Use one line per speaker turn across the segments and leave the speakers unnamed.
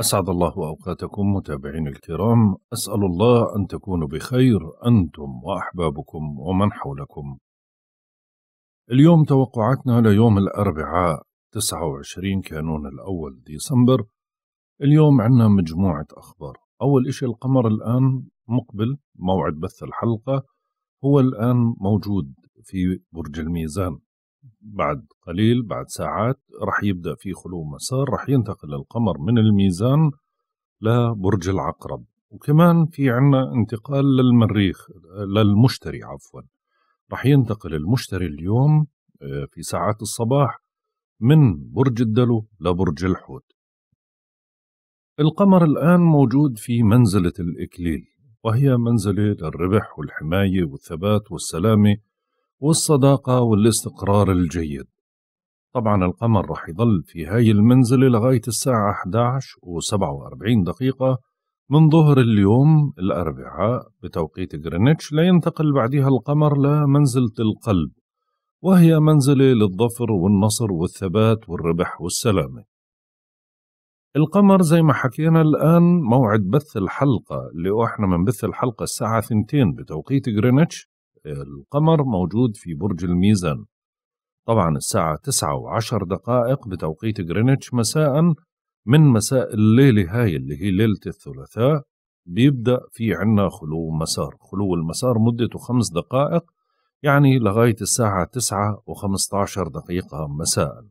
أسعد الله أوقاتكم متابعين الكرام أسأل الله أن تكونوا بخير أنتم وأحبابكم ومن حولكم اليوم توقعاتنا ليوم الأربعاء 29 كانون الأول ديسمبر اليوم عندنا مجموعة أخبار أول إشي القمر الآن مقبل موعد بث الحلقة هو الآن موجود في برج الميزان بعد قليل بعد ساعات رح يبدأ في خلو مسار رح ينتقل القمر من الميزان لبرج العقرب وكمان في عنا انتقال للمريخ للمشتري عفوا رح ينتقل المشتري اليوم آه، في ساعات الصباح من برج الدلو لبرج الحوت القمر الآن موجود في منزلة الإكليل وهي منزلة للربح والحماية والثبات والسلامة والصداقة والاستقرار الجيد طبعا القمر راح يظل في هاي المنزلة لغاية الساعة 11 و47 دقيقة من ظهر اليوم الأربعاء بتوقيت غرينتش لينتقل بعدها القمر لمنزلة القلب وهي منزلة للظفر والنصر والثبات والربح والسلامة القمر زي ما حكينا الآن موعد بث الحلقة اللي احنا بنبث الحلقة الساعة 2 بتوقيت غرينتش القمر موجود في برج الميزان طبعا الساعة تسعة وعشر دقائق بتوقيت غرينتش مساء من مساء الليلة هاي اللي هي ليلة الثلاثاء بيبدأ في عنا خلو مسار خلو المسار مدته خمس دقائق يعني لغاية الساعة تسعة وخمسة عشر دقيقة مساء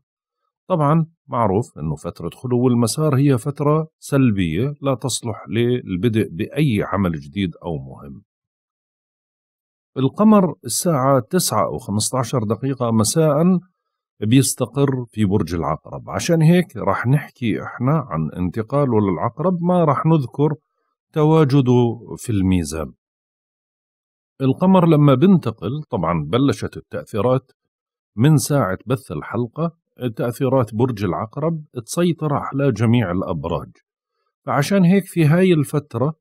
طبعا معروف أنه فترة خلو المسار هي فترة سلبية لا تصلح للبدء بأي عمل جديد أو مهم القمر الساعة 9 أو 15 دقيقة مساء بيستقر في برج العقرب عشان هيك راح نحكي احنا عن انتقاله للعقرب ما راح نذكر تواجده في الميزان القمر لما بنتقل طبعا بلشت التأثيرات من ساعة بث الحلقة تأثيرات برج العقرب تسيطر على جميع الأبراج فعشان هيك في هاي الفترة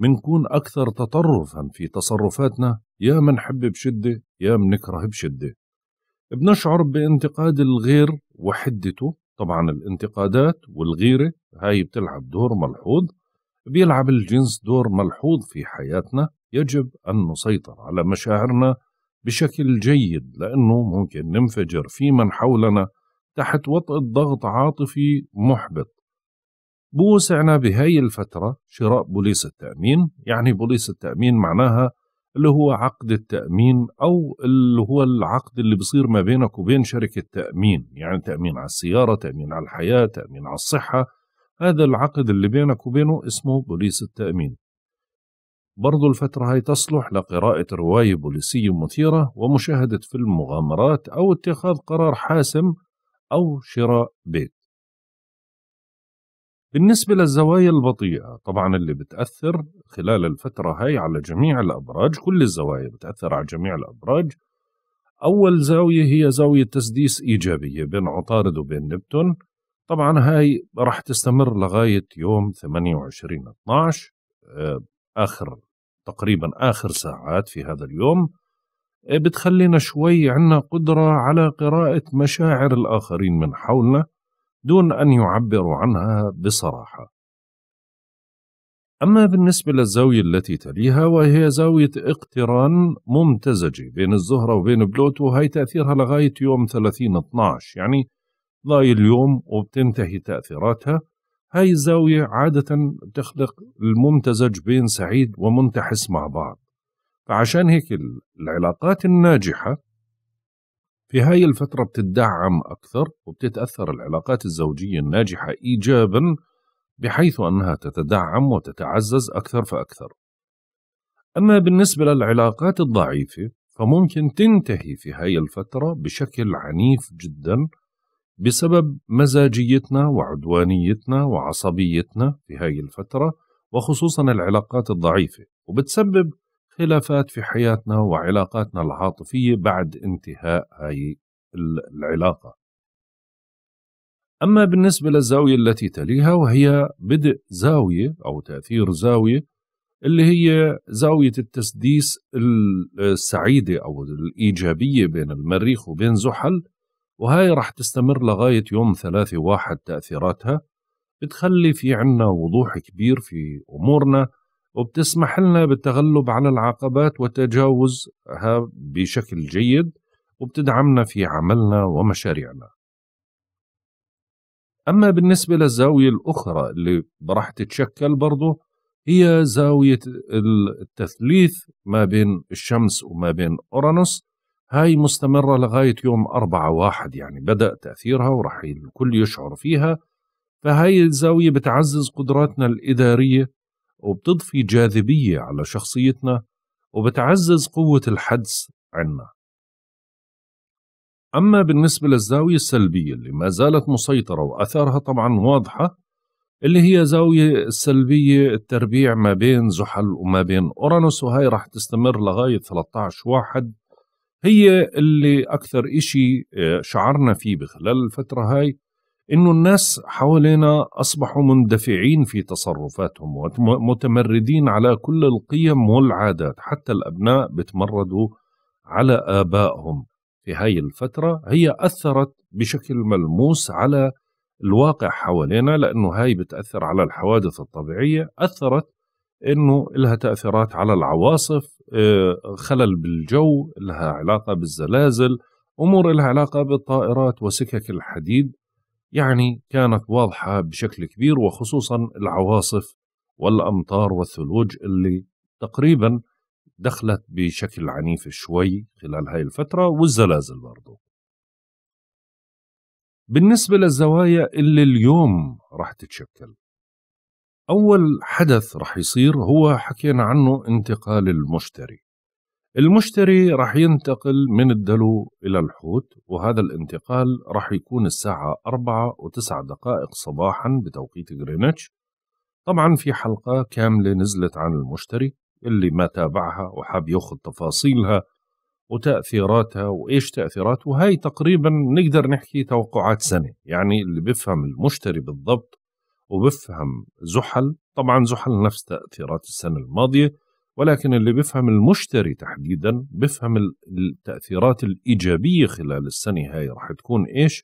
منكون أكثر تطرفا في تصرفاتنا يا منحب بشدة يا منكره بشدة بنشعر بانتقاد الغير وحدته طبعا الانتقادات والغيرة هاي بتلعب دور ملحوظ بيلعب الجنس دور ملحوظ في حياتنا يجب أن نسيطر على مشاعرنا بشكل جيد لأنه ممكن ننفجر في من حولنا تحت وطء ضغط عاطفي محبط بوسعنا بهاي الفترة شراء بوليس التأمين يعني بوليس التأمين معناها اللي هو عقد التأمين أو اللي هو العقد اللي بصير ما بينك وبين شركة تأمين يعني تأمين على السيارة تأمين على الحياة تأمين على الصحة هذا العقد اللي بينك وبينه اسمه بوليس التأمين برضو الفترة هاي تصلح لقراءة رواية بوليسية مثيرة ومشاهدة فيلم مغامرات أو اتخاذ قرار حاسم أو شراء بيت بالنسبة للزوايا البطيئة طبعا اللي بتأثر خلال الفترة هاي على جميع الأبراج كل الزوايا بتأثر على جميع الأبراج أول زاوية هي زاوية تسديس إيجابية بين عطارد وبين نبتون طبعا هاي راح تستمر لغاية يوم 28 12 آه، آخر تقريبا آخر ساعات في هذا اليوم آه، بتخلينا شوي عنا قدرة على قراءة مشاعر الآخرين من حولنا دون أن يعبروا عنها بصراحة. أما بالنسبة للزاوية التي تليها وهي زاوية اقتران ممتزجة بين الزهرة وبين بلوتو هي تأثيرها لغاية يوم 30 12 يعني ضاي اليوم وبتنتهي تأثيراتها هاي الزاوية عادة تخلق الممتزج بين سعيد ومنتحس مع بعض فعشان هيك العلاقات الناجحة في هاي الفترة بتدعم أكثر وبتتأثر العلاقات الزوجية الناجحة إيجابا بحيث أنها تتدعم وتتعزز أكثر فأكثر أما بالنسبة للعلاقات الضعيفة فممكن تنتهي في هاي الفترة بشكل عنيف جدا بسبب مزاجيتنا وعدوانيتنا وعصبيتنا في هاي الفترة وخصوصا العلاقات الضعيفة وبتسبب خلافات في حياتنا وعلاقاتنا العاطفية بعد انتهاء هاي العلاقة أما بالنسبة للزاوية التي تليها وهي بدء زاوية أو تأثير زاوية اللي هي زاوية التسديس السعيدة أو الإيجابية بين المريخ وبين زحل وهي رح تستمر لغاية يوم ثلاثة واحد تأثيراتها بتخلي في عنا وضوح كبير في أمورنا وبتسمح لنا بالتغلب على العقبات وتجاوزها بشكل جيد وبتدعمنا في عملنا ومشاريعنا أما بالنسبة للزاوية الأخرى اللي راح تتشكل برضه هي زاوية التثليث ما بين الشمس وما بين أورانوس هاي مستمرة لغاية يوم أربعة واحد يعني بدأ تأثيرها ورح الكل يشعر فيها فهاي الزاوية بتعزز قدراتنا الإدارية وبتضفي جاذبية على شخصيتنا وبتعزز قوة الحدس عنا أما بالنسبة للزاوية السلبية اللي ما زالت مسيطرة وأثرها طبعا واضحة اللي هي زاوية السلبية التربيع ما بين زحل وما بين أورانوس وهي راح تستمر لغاية 13 واحد هي اللي أكثر إشي آه، شعرنا فيه بخلال الفترة هاي انه الناس حوالينا اصبحوا مندفعين في تصرفاتهم ومتمردين على كل القيم والعادات حتى الابناء بتمردوا على ابائهم في هاي الفتره هي اثرت بشكل ملموس على الواقع حوالينا لانه هاي بتاثر على الحوادث الطبيعيه اثرت انه لها تاثيرات على العواصف آه، خلل بالجو لها علاقه بالزلازل امور لها علاقه بالطائرات وسكك الحديد يعني كانت واضحة بشكل كبير وخصوصا العواصف والأمطار والثلوج اللي تقريبا دخلت بشكل عنيف شوي خلال هاي الفترة والزلازل برضو بالنسبة للزوايا اللي اليوم راح تتشكل أول حدث راح يصير هو حكينا عنه انتقال المشتري المشتري راح ينتقل من الدلو إلى الحوت وهذا الانتقال راح يكون الساعة أربعة و دقائق صباحا بتوقيت غرينتش طبعا في حلقة كاملة نزلت عن المشتري اللي ما تابعها وحاب ياخذ تفاصيلها وتأثيراتها وإيش تأثيرات وهي تقريبا نقدر نحكي توقعات سنة يعني اللي بفهم المشتري بالضبط وبفهم زحل طبعا زحل نفس تأثيرات السنة الماضية ولكن اللي بيفهم المشتري تحديدا بيفهم التأثيرات الإيجابية خلال السنة هاي رح تكون إيش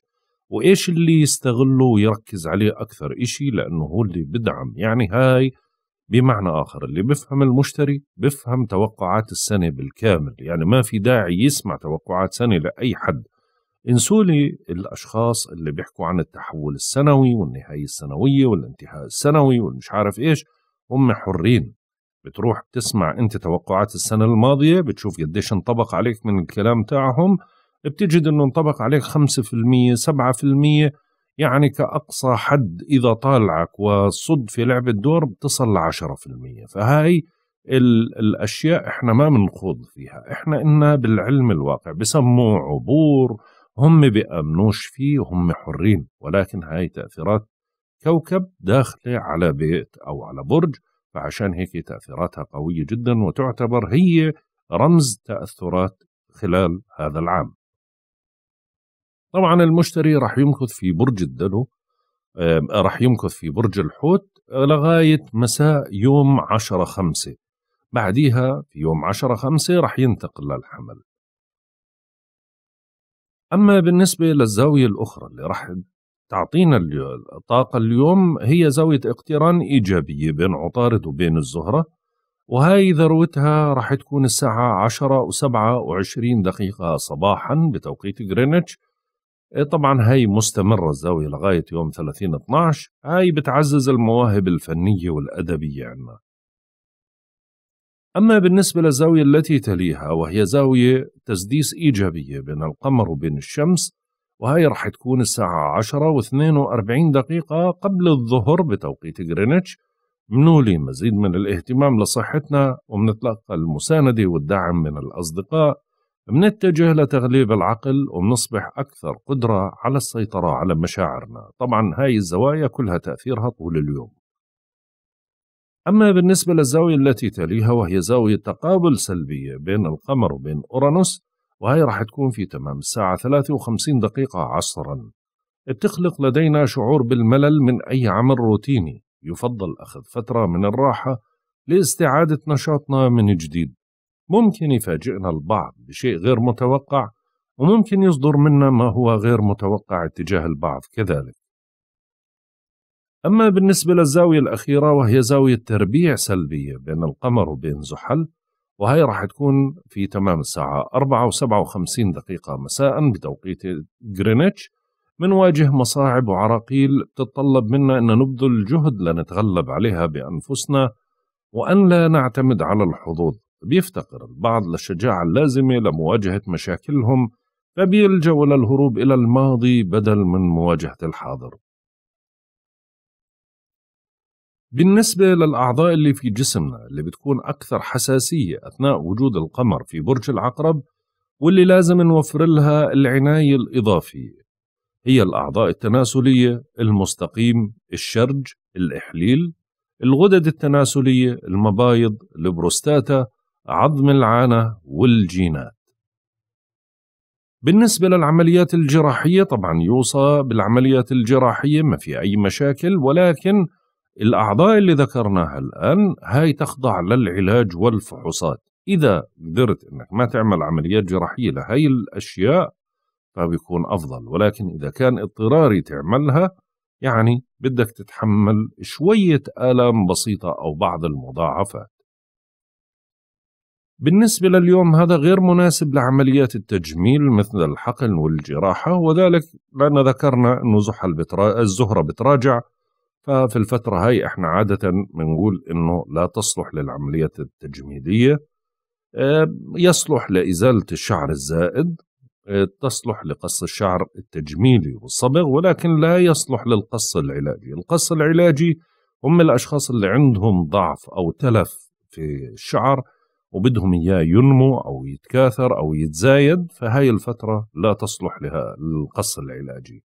وإيش اللي يستغله ويركز عليه أكثر إشي لأنه هو اللي بدعم يعني هاي بمعنى آخر اللي بيفهم المشتري بيفهم توقعات السنة بالكامل يعني ما في داعي يسمع توقعات سنة لأي حد انسوا لي الأشخاص اللي بيحكوا عن التحول السنوي والنهاية السنوية والانتهاء السنوي والمش عارف إيش هم حرين بتروح بتسمع انت توقعات السنه الماضيه بتشوف قديش انطبق عليك من الكلام تاعهم بتجد انه انطبق عليك 5% 7% يعني كأقصى حد إذا طالعك وصد في لعبة دور بتصل ل 10% فهاي الأشياء إحنا ما بنخوض فيها إحنا إنا بالعلم الواقع بسموه عبور هم بيأمنوش فيه هم حرين ولكن هاي تأثيرات كوكب داخلة على بيت أو على برج فعشان هيك تأثيراتها قوية جدا وتعتبر هي رمز تأثرات خلال هذا العام طبعا المشتري راح يمكث في برج الدلو راح يمكث في برج الحوت لغاية مساء يوم 10 خمسة بعديها في يوم 10 خمسة راح ينتقل للحمل أما بالنسبة للزاوية الأخرى اللي رح تعطينا الطاقة اليوم هي زاوية اقتران إيجابية بين عطارد وبين الزهرة وهاي ذروتها راح تكون الساعة عشرة وسبعة وعشرين دقيقة صباحا بتوقيت غرينتش إيه، طبعا هاي مستمرة الزاوية لغاية يوم 30 12 هاي بتعزز المواهب الفنية والأدبية عنا أما بالنسبة للزاوية التي تليها وهي زاوية تسديس إيجابية بين القمر وبين الشمس وهي راح تكون الساعة 10 و42 دقيقة قبل الظهر بتوقيت غرينتش منولي مزيد من الاهتمام لصحتنا ومنتلقى المساندة والدعم من الأصدقاء منتجه لتغليب العقل ومنصبح أكثر قدرة على السيطرة على مشاعرنا طبعا هاي الزوايا كلها تأثيرها طول اليوم أما بالنسبة للزاوية التي تليها وهي زاوية تقابل سلبية بين القمر وبين أورانوس وهي راح تكون في تمام الساعة 53 دقيقة عصرا بتخلق لدينا شعور بالملل من أي عمل روتيني يفضل أخذ فترة من الراحة لاستعادة نشاطنا من جديد ممكن يفاجئنا البعض بشيء غير متوقع وممكن يصدر منا ما هو غير متوقع اتجاه البعض كذلك أما بالنسبة للزاوية الأخيرة وهي زاوية تربيع سلبية بين القمر وبين زحل وهي راح تكون في تمام الساعة 4 و57 دقيقة مساء بتوقيت جرينتش منواجه مصاعب وعراقيل تتطلب منا أن نبذل جهد لنتغلب عليها بأنفسنا وأن لا نعتمد على الحظوظ بيفتقر البعض للشجاعة اللازمة لمواجهة مشاكلهم فبيلجأوا للهروب إلى الماضي بدل من مواجهة الحاضر بالنسبة للأعضاء اللي في جسمنا اللي بتكون أكثر حساسية أثناء وجود القمر في برج العقرب واللي لازم نوفر لها العناية الإضافية هي الأعضاء التناسلية المستقيم الشرج الإحليل الغدد التناسلية المبايض البروستاتا عظم العانة والجينات بالنسبة للعمليات الجراحية طبعا يوصى بالعمليات الجراحية ما في أي مشاكل ولكن الأعضاء اللي ذكرناها الآن هاي تخضع للعلاج والفحوصات إذا قدرت أنك ما تعمل عمليات جراحية لهي الأشياء فبيكون أفضل ولكن إذا كان اضطراري تعملها يعني بدك تتحمل شوية آلام بسيطة أو بعض المضاعفات بالنسبة لليوم هذا غير مناسب لعمليات التجميل مثل الحقن والجراحة وذلك لأن ذكرنا أن الزهرة بتراجع ففي الفترة هاي احنا عادة بنقول انه لا تصلح للعملية التجميلية آه، يصلح لإزالة الشعر الزائد آه، تصلح لقص الشعر التجميلي والصبغ ولكن لا يصلح للقص العلاجي القص العلاجي هم الأشخاص اللي عندهم ضعف أو تلف في الشعر وبدهم إياه ينمو أو يتكاثر أو يتزايد فهاي الفترة لا تصلح لها للقص العلاجي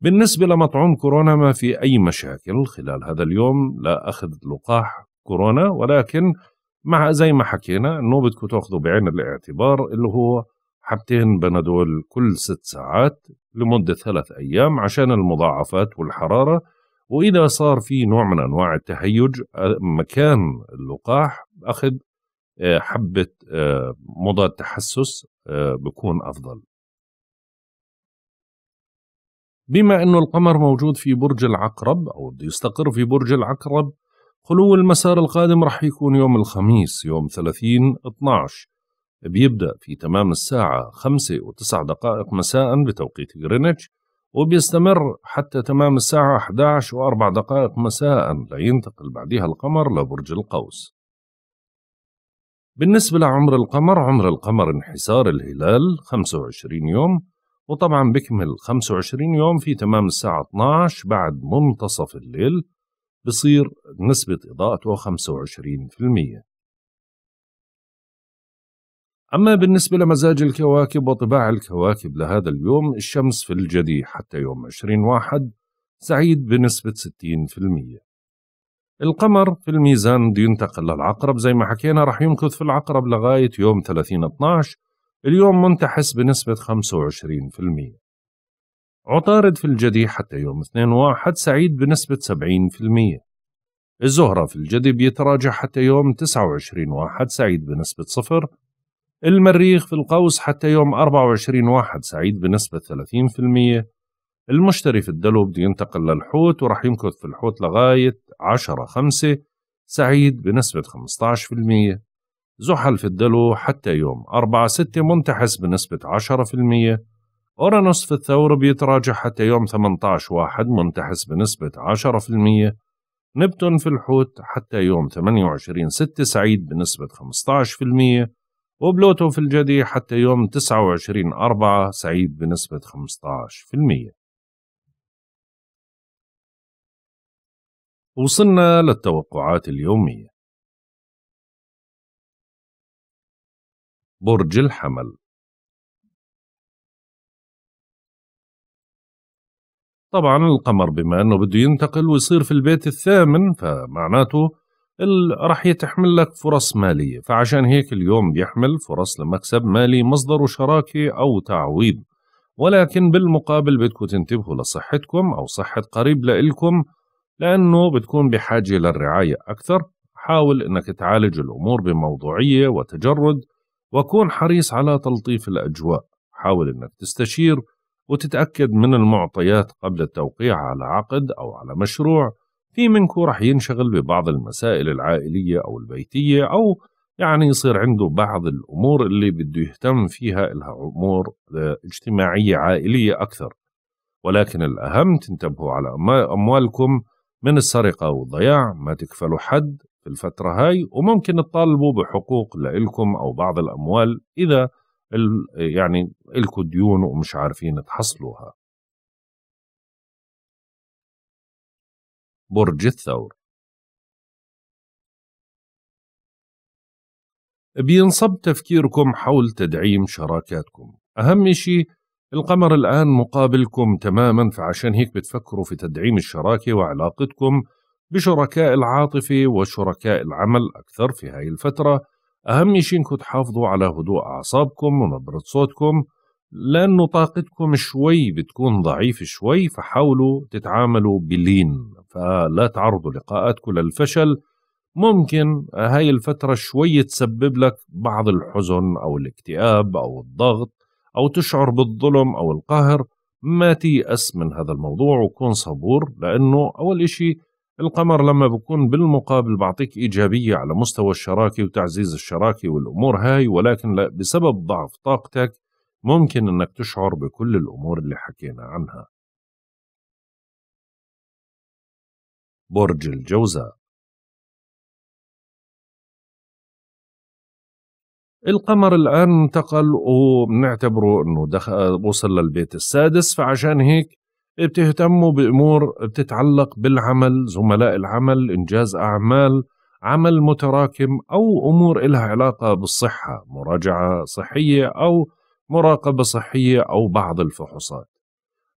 بالنسبة لمطعوم كورونا ما في أي مشاكل خلال هذا اليوم لا أخذ لقاح كورونا ولكن مع زي ما حكينا أنه بدكم تاخذوا بعين الاعتبار اللي هو حبتين بنادول كل ست ساعات لمدة ثلاث أيام عشان المضاعفات والحرارة وإذا صار في نوع من أنواع التهيج مكان اللقاح أخذ آه، حبة آه، مضاد تحسس آه، بكون أفضل بما أن القمر موجود في برج العقرب أو بده يستقر في برج العقرب خلو المسار القادم رح يكون يوم الخميس يوم 30 12 بيبدأ في تمام الساعة 5 و9 دقائق مساء بتوقيت غرينتش وبيستمر حتى تمام الساعة 11 و4 دقائق مساء لينتقل بعدها القمر لبرج القوس بالنسبة لعمر القمر عمر القمر انحسار الهلال 25 يوم وطبعا بكمل 25 يوم في تمام الساعة 12 بعد منتصف الليل بصير نسبة إضاءته 25% أما بالنسبة لمزاج الكواكب وطباع الكواكب لهذا اليوم الشمس في الجدي حتى يوم 20 واحد سعيد بنسبة 60% القمر في الميزان بده ينتقل للعقرب زي ما حكينا رح يمكث في العقرب لغاية يوم 30 12 اليوم منتحس بنسبة 25% عطارد في الجدي حتى يوم 2 1 سعيد بنسبة 70% الزهرة في الجدي بيتراجع حتى يوم 29 1 سعيد بنسبة 0 المريخ في القوس حتى يوم 24 1 سعيد بنسبة 30% المشتري في الدلو بده ينتقل للحوت ورح يمكث في الحوت لغاية 10 5 سعيد بنسبة 15% زحل في الدلو حتى يوم 4-6 منتحس بنسبة 10% أورانوس في الثور بيتراجع حتى يوم 18 1 منتحس بنسبة 10% نبتون في الحوت حتى يوم 28 6 سعيد بنسبة 15% وبلوتو في الجدي حتى يوم 29 4 سعيد
بنسبة 15% وصلنا للتوقعات اليومية برج الحمل طبعا القمر بما انه بده ينتقل
ويصير في البيت الثامن فمعناته راح يتحمل لك فرص مالية فعشان هيك اليوم بيحمل فرص لمكسب مالي مصدره شراكة أو تعويض ولكن بالمقابل بدكم تنتبهوا لصحتكم أو صحة قريب لإلكم لأنه بتكون بحاجة للرعاية أكثر حاول أنك تعالج الأمور بموضوعية وتجرد وكون حريص على تلطيف الأجواء حاول أنك تستشير وتتأكد من المعطيات قبل التوقيع على عقد أو على مشروع في منكم رح ينشغل ببعض المسائل العائلية أو البيتية أو يعني يصير عنده بعض الأمور اللي بده يهتم فيها إلها أمور آه، اجتماعية عائلية أكثر ولكن الأهم تنتبهوا على أموالكم من السرقة والضياع ما تكفلوا حد في الفترة هاي وممكن تطالبوا
بحقوق لإلكم أو بعض الأموال إذا يعني إلكوا ديون ومش عارفين تحصلوها برج الثور بينصب تفكيركم حول تدعيم شراكاتكم أهم شيء
القمر الآن مقابلكم تماما فعشان هيك بتفكروا في تدعيم الشراكة وعلاقتكم بشركاء العاطفة وشركاء العمل أكثر في هاي الفترة أهم شيء إنكم تحافظوا على هدوء أعصابكم ونبرة صوتكم لأنه طاقتكم شوي بتكون ضعيفة شوي فحاولوا تتعاملوا بلين فلا تعرضوا لقاءاتكم للفشل ممكن هاي الفترة شوي تسبب لك بعض الحزن أو الاكتئاب أو الضغط أو تشعر بالظلم أو القهر ما تيأس من هذا الموضوع وكون صبور لأنه أول إشي القمر لما بكون بالمقابل بعطيك إيجابية على مستوى الشراكة وتعزيز الشراكة والأمور هاي ولكن لا بسبب ضعف طاقتك ممكن أنك تشعر
بكل الأمور اللي حكينا عنها برج الجوزاء القمر الآن انتقل وبنعتبره أنه دخل
وصل للبيت السادس فعشان هيك بتهتموا بأمور بتتعلق بالعمل زملاء العمل إنجاز أعمال عمل متراكم أو أمور إلها علاقة بالصحة مراجعة صحية أو مراقبة صحية أو بعض الفحوصات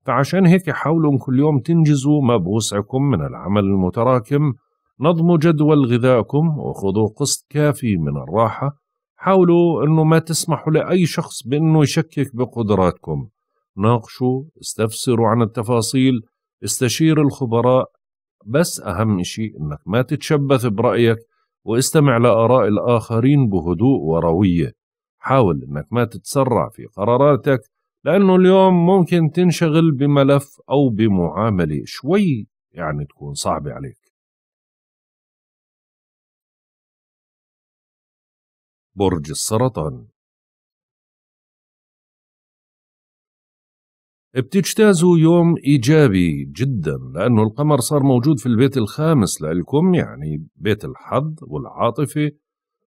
فعشان هيك حاولوا كل يوم تنجزوا ما بوسعكم من العمل المتراكم نظموا جدول غذائكم وخذوا قسط كافي من الراحة حاولوا أنه ما تسمحوا لأي شخص بأنه يشكك بقدراتكم ناقشوا استفسروا عن التفاصيل استشير الخبراء بس أهم شيء أنك ما تتشبث برأيك واستمع لآراء الآخرين بهدوء وروية حاول أنك ما تتسرع في قراراتك لأنه
اليوم ممكن تنشغل بملف أو بمعاملة شوي يعني تكون صعبة عليك برج السرطان بتجتازوا يوم إيجابي جدا لأنه القمر صار موجود
في البيت الخامس لكم يعني بيت الحظ والعاطفة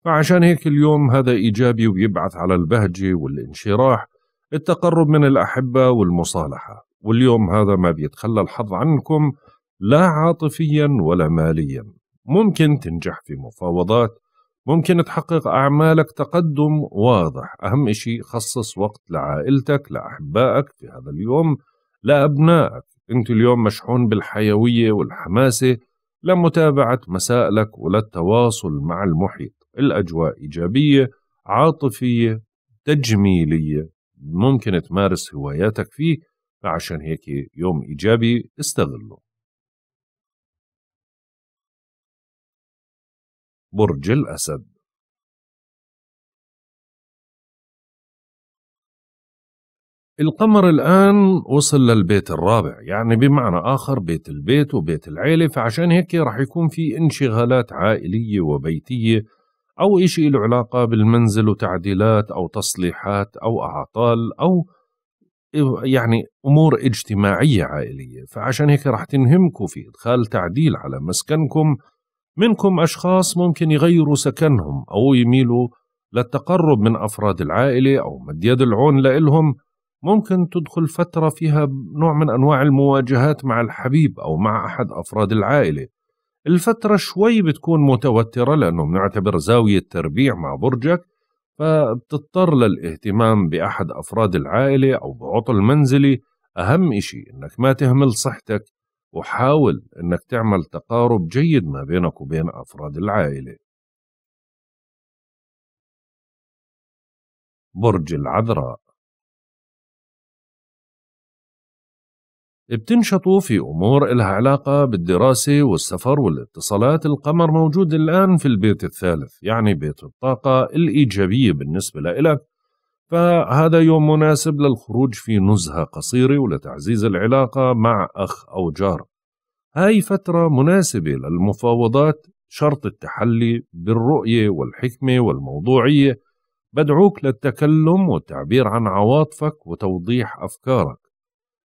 فعشان هيك اليوم هذا إيجابي وبيبعث على البهجة والانشراح التقرب من الأحبة والمصالحة واليوم هذا ما بيتخلى الحظ عنكم لا عاطفيا ولا ماليا ممكن تنجح في مفاوضات ممكن تحقق أعمالك تقدم واضح أهم شيء خصص وقت لعائلتك لأحبائك في هذا اليوم لأبنائك أنت اليوم مشحون بالحيوية والحماسة لمتابعة مسائلك وللتواصل مع المحيط الأجواء إيجابية عاطفية تجميلية ممكن تمارس هواياتك
فيه فعشان هيك يوم إيجابي استغله برج الأسد القمر الآن وصل للبيت الرابع يعني بمعنى آخر بيت البيت وبيت العيلة
فعشان هيك رح يكون في انشغالات عائلية وبيتية أو إشي له علاقة بالمنزل وتعديلات أو تصليحات أو أعطال أو يعني أمور اجتماعية عائلية فعشان هيك رح تنهمكم في إدخال تعديل على مسكنكم منكم أشخاص ممكن يغيروا سكنهم أو يميلوا للتقرب من أفراد العائلة أو مد يد العون لإلهم ممكن تدخل فترة فيها نوع من أنواع المواجهات مع الحبيب أو مع أحد أفراد العائلة الفترة شوي بتكون متوترة لأنه بنعتبر زاوية تربيع مع برجك فبتضطر للاهتمام بأحد أفراد العائلة أو بعطل منزلي أهم إشي إنك ما تهمل صحتك وحاول أنك تعمل
تقارب جيد ما بينك وبين أفراد العائلة برج العذراء بتنشطوا في أمور إلها علاقة بالدراسة
والسفر والاتصالات القمر موجود الآن في البيت الثالث يعني بيت الطاقة الإيجابية بالنسبة لإلك فهذا يوم مناسب للخروج في نزهة قصيرة ولتعزيز العلاقة مع أخ أو جار هاي فترة مناسبة للمفاوضات شرط التحلي بالرؤية والحكمة والموضوعية بدعوك للتكلم والتعبير عن عواطفك وتوضيح أفكارك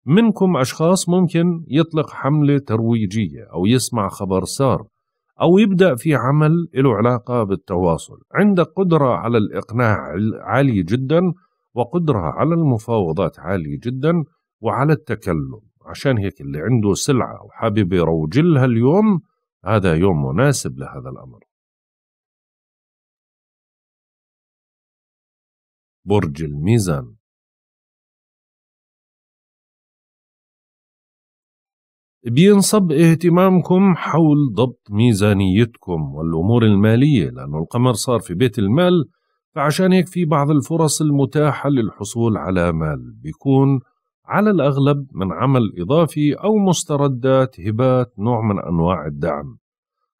منكم أشخاص ممكن يطلق حملة ترويجية أو يسمع خبر سار أو يبدأ في عمل له علاقة بالتواصل عندك قدرة على الإقناع عالية جدا وقدرة على المفاوضات عالية جدا وعلى التكلم عشان هيك اللي عنده سلعة وحابب يروجلها
اليوم هذا يوم مناسب لهذا الأمر برج الميزان بينصب اهتمامكم
حول ضبط ميزانيتكم والأمور المالية لأنه القمر صار في بيت المال فعشان هيك في بعض الفرص المتاحة للحصول على مال بيكون على الأغلب من عمل إضافي أو مستردات هبات نوع من أنواع الدعم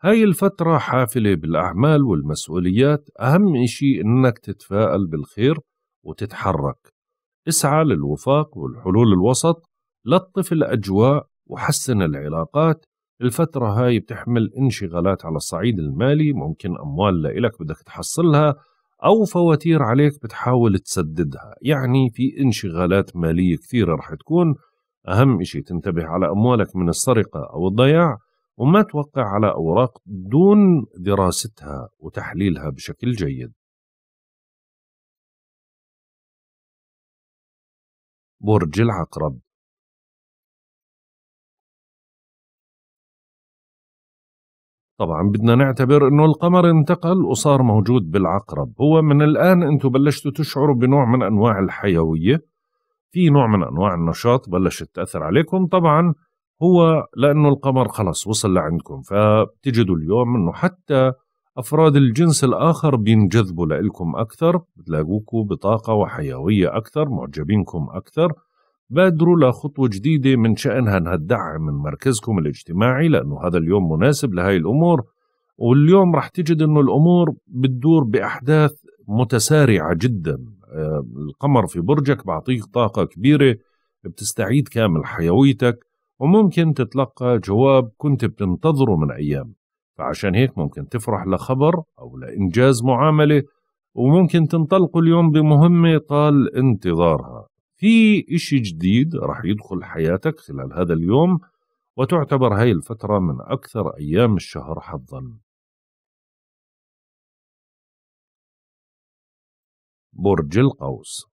هاي الفترة حافلة بالأعمال والمسؤوليات أهم إشي إنك تتفائل بالخير وتتحرك اسعى للوفاق والحلول الوسط لطف الأجواء وحسن العلاقات الفترة هاي بتحمل انشغالات على الصعيد المالي ممكن أموال لإلك بدك تحصلها أو فواتير عليك بتحاول تسددها يعني في انشغالات مالية كثيرة رح تكون أهم إشي تنتبه على أموالك من السرقة أو الضياع
وما توقع على أوراق دون دراستها وتحليلها بشكل جيد برج العقرب طبعا بدنا نعتبر انه القمر انتقل وصار موجود بالعقرب
هو من الان انتم بلشتوا تشعروا بنوع من انواع الحيويه في نوع من انواع النشاط بلشت تاثر عليكم طبعا هو لانه القمر خلص وصل لعندكم فبتجدوا اليوم انه حتى افراد الجنس الاخر بينجذبوا لكم اكثر بتلاقوكم بطاقه وحيويه اكثر معجبينكم اكثر بادروا لخطوة جديدة من شأنها أنها تدعم من مركزكم الاجتماعي لأنه هذا اليوم مناسب لهي الأمور واليوم رح تجد أنه الأمور بتدور بأحداث متسارعة جدا آه، القمر في برجك بعطيك طاقة كبيرة بتستعيد كامل حيويتك وممكن تتلقى جواب كنت بتنتظره من أيام فعشان هيك ممكن تفرح لخبر أو لإنجاز معاملة وممكن تنطلقوا اليوم بمهمة طال انتظارها في إشي جديد رح يدخل حياتك خلال هذا اليوم وتعتبر هاي الفترة من
أكثر أيام الشهر حظا برج القوس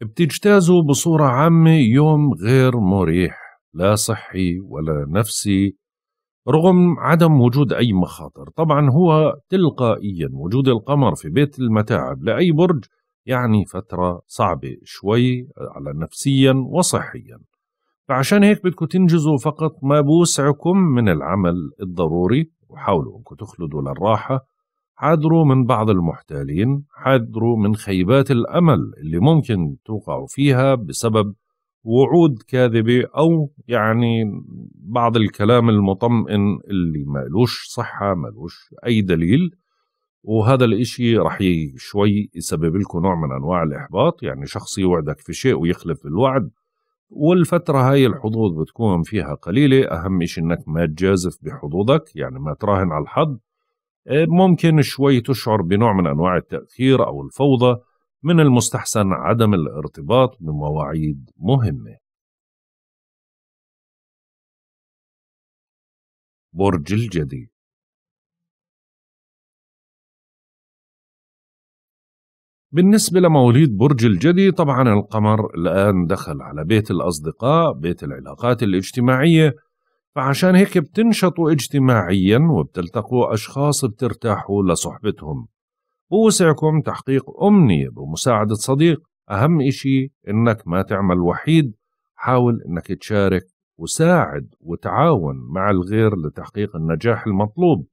بتجتازوا بصورة عامة يوم غير مريح لا صحي ولا نفسي رغم
عدم وجود أي مخاطر طبعا هو تلقائيا وجود القمر في بيت المتاعب لأي برج يعني فترة صعبة شوي على نفسيا وصحيا فعشان هيك بدكم تنجزوا فقط ما بوسعكم من العمل الضروري وحاولوا انكم تخلدوا للراحة حاذروا من بعض المحتالين حاذروا من خيبات الأمل اللي ممكن توقعوا فيها بسبب وعود كاذبة أو يعني بعض الكلام المطمئن اللي مالوش صحة مالوش أي دليل وهذا الإشي رح شوي يسبب لكم نوع من أنواع الإحباط يعني شخص يوعدك في شيء ويخلف الوعد والفترة هاي الحظوظ بتكون فيها قليلة أهم إشي إنك ما تجازف بحظوظك يعني ما تراهن على الحظ إيه، ممكن شوي تشعر بنوع من أنواع التأثير
أو الفوضى من المستحسن عدم الارتباط بمواعيد مهمة. برج الجدي بالنسبة لمواليد برج الجدي طبعا القمر الآن دخل على بيت
الأصدقاء بيت العلاقات الاجتماعية فعشان هيك بتنشطوا اجتماعيا وبتلتقوا أشخاص بترتاحوا لصحبتهم بوسعكم تحقيق أمنية بمساعدة صديق أهم إشي إنك ما تعمل وحيد حاول إنك تشارك وساعد وتعاون مع الغير لتحقيق النجاح المطلوب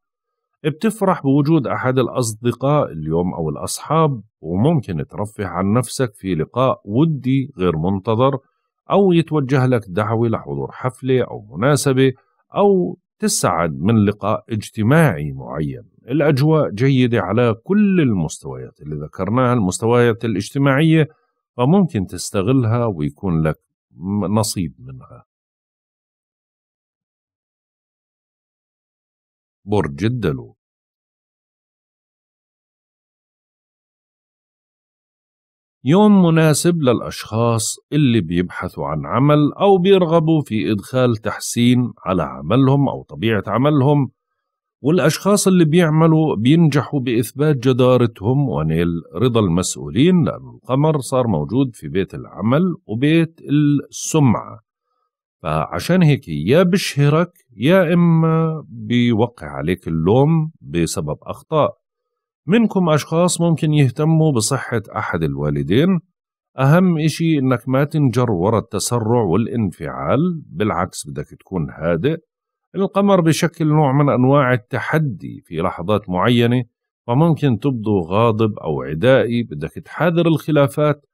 بتفرح بوجود أحد الأصدقاء اليوم أو الأصحاب وممكن ترفه عن نفسك في لقاء ودي غير منتظر أو يتوجه لك دعوة لحضور حفلة أو مناسبة أو تسعد من لقاء اجتماعي معين الأجواء جيدة على كل المستويات اللي
ذكرناها المستويات الاجتماعية فممكن تستغلها ويكون لك نصيب منها برج الدلو يوم مناسب للأشخاص اللي بيبحثوا
عن عمل أو بيرغبوا في إدخال تحسين على عملهم أو طبيعة عملهم والأشخاص اللي بيعملوا بينجحوا بإثبات جدارتهم ونيل رضا المسؤولين لأن القمر صار موجود في بيت العمل وبيت السمعة فعشان هيك يا بشهرك يا إما بيوقع عليك اللوم بسبب أخطاء منكم أشخاص ممكن يهتموا بصحة أحد الوالدين أهم إشي إنك ما تنجر وراء التسرع والانفعال بالعكس بدك تكون هادئ القمر بشكل نوع من أنواع التحدي في لحظات معينة وممكن تبدو غاضب أو عدائي بدك تحاذر الخلافات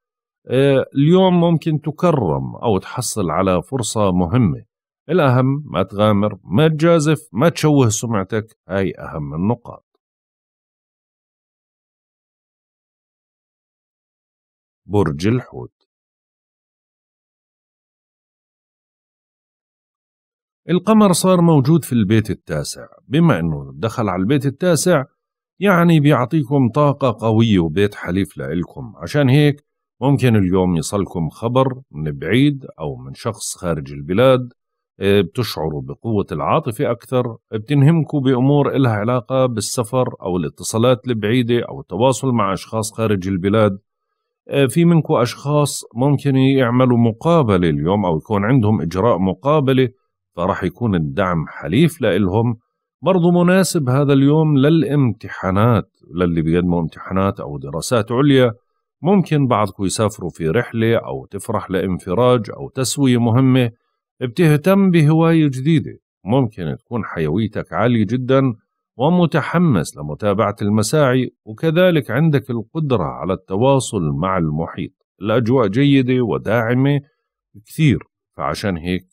آه، اليوم ممكن تكرم أو تحصل على فرصة مهمة الأهم ما تغامر ما تجازف ما تشوه
سمعتك هاي أهم النقاط برج الحوت القمر صار موجود في البيت التاسع
بما أنه دخل على البيت التاسع يعني بيعطيكم طاقة قوية وبيت حليف لإلكم عشان هيك ممكن اليوم يصلكم خبر من بعيد أو من شخص خارج البلاد آه، بتشعروا بقوة العاطفة أكثر بتنهمكوا بأمور إلها علاقة بالسفر أو الاتصالات البعيدة أو التواصل مع أشخاص خارج البلاد آه، في منكم أشخاص ممكن يعملوا مقابلة اليوم أو يكون عندهم إجراء مقابلة فراح يكون الدعم حليف لإلهم برضو مناسب هذا اليوم للامتحانات للي بيقدموا امتحانات أو دراسات عليا ممكن بعضكم يسافروا في رحلة أو تفرح لانفراج أو تسوية مهمة بتهتم بهواية جديدة ممكن تكون حيويتك عالية جدا ومتحمس لمتابعة المساعي وكذلك عندك القدرة على التواصل مع المحيط الأجواء جيدة وداعمة كثير
فعشان هيك